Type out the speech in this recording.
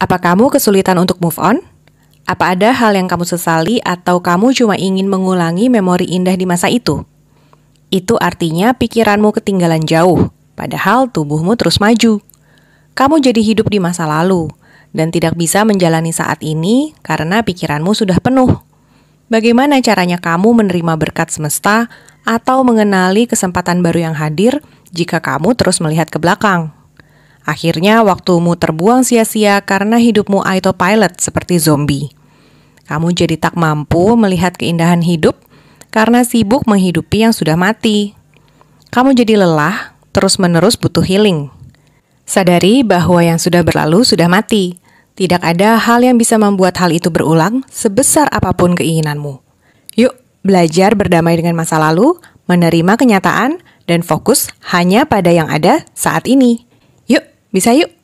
Apa kamu kesulitan untuk move on? Apa ada hal yang kamu sesali atau kamu cuma ingin mengulangi memori indah di masa itu? Itu artinya pikiranmu ketinggalan jauh, padahal tubuhmu terus maju. Kamu jadi hidup di masa lalu dan tidak bisa menjalani saat ini karena pikiranmu sudah penuh. Bagaimana caranya kamu menerima berkat semesta atau mengenali kesempatan baru yang hadir jika kamu terus melihat ke belakang? Akhirnya waktumu terbuang sia-sia karena hidupmu autopilot seperti zombie. Kamu jadi tak mampu melihat keindahan hidup karena sibuk menghidupi yang sudah mati. Kamu jadi lelah, terus-menerus butuh healing. Sadari bahwa yang sudah berlalu sudah mati. Tidak ada hal yang bisa membuat hal itu berulang sebesar apapun keinginanmu. Yuk, belajar berdamai dengan masa lalu, menerima kenyataan, dan fokus hanya pada yang ada saat ini. Bisa yuk!